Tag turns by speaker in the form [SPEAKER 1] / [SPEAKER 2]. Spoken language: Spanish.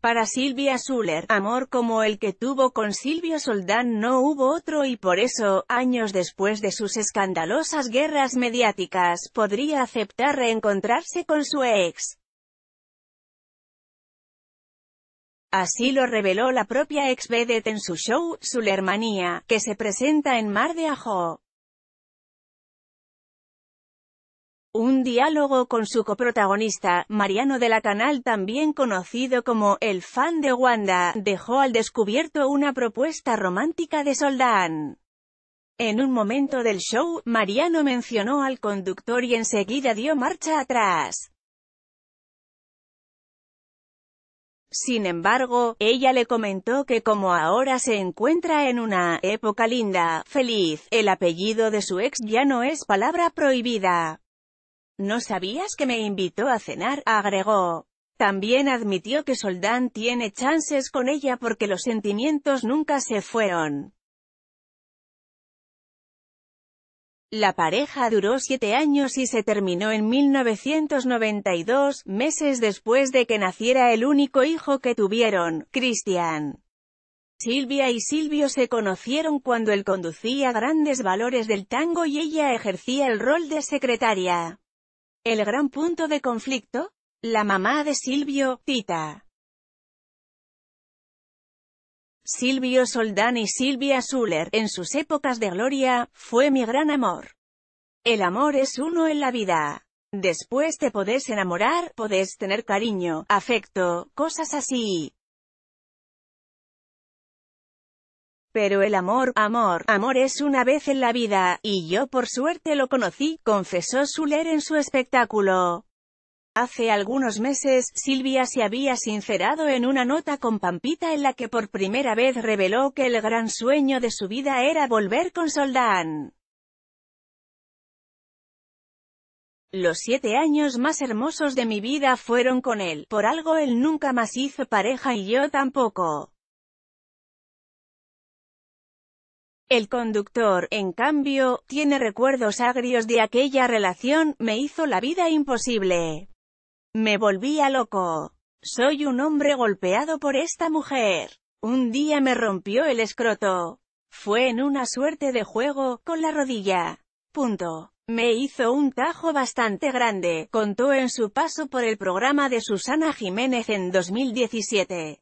[SPEAKER 1] Para Silvia Suller, amor como el que tuvo con Silvio Soldán no hubo otro y por eso, años después de sus escandalosas guerras mediáticas, podría aceptar reencontrarse con su ex. Así lo reveló la propia ex vedette en su show, Sulermanía, que se presenta en Mar de Ajo. un diálogo con su coprotagonista, Mariano de la Canal también conocido como «el fan de Wanda», dejó al descubierto una propuesta romántica de Soldán. En un momento del show, Mariano mencionó al conductor y enseguida dio marcha atrás. Sin embargo, ella le comentó que como ahora se encuentra en una época linda, feliz, el apellido de su ex ya no es palabra prohibida. No sabías que me invitó a cenar, agregó. También admitió que Soldán tiene chances con ella porque los sentimientos nunca se fueron. La pareja duró siete años y se terminó en 1992, meses después de que naciera el único hijo que tuvieron, Christian. Silvia y Silvio se conocieron cuando él conducía grandes valores del tango y ella ejercía el rol de secretaria. El gran punto de conflicto, la mamá de Silvio, Tita. Silvio Soldán y Silvia Zuller, en sus épocas de gloria, fue mi gran amor. El amor es uno en la vida. Después te podés enamorar, podés tener cariño, afecto, cosas así. pero el amor, amor, amor es una vez en la vida, y yo por suerte lo conocí, confesó Suler en su espectáculo. Hace algunos meses, Silvia se había sincerado en una nota con Pampita en la que por primera vez reveló que el gran sueño de su vida era volver con Soldán. Los siete años más hermosos de mi vida fueron con él, por algo él nunca más hizo pareja y yo tampoco. El conductor, en cambio, tiene recuerdos agrios de aquella relación, me hizo la vida imposible. Me volvía loco. Soy un hombre golpeado por esta mujer. Un día me rompió el escroto. Fue en una suerte de juego, con la rodilla. Punto. Me hizo un tajo bastante grande, contó en su paso por el programa de Susana Jiménez en 2017.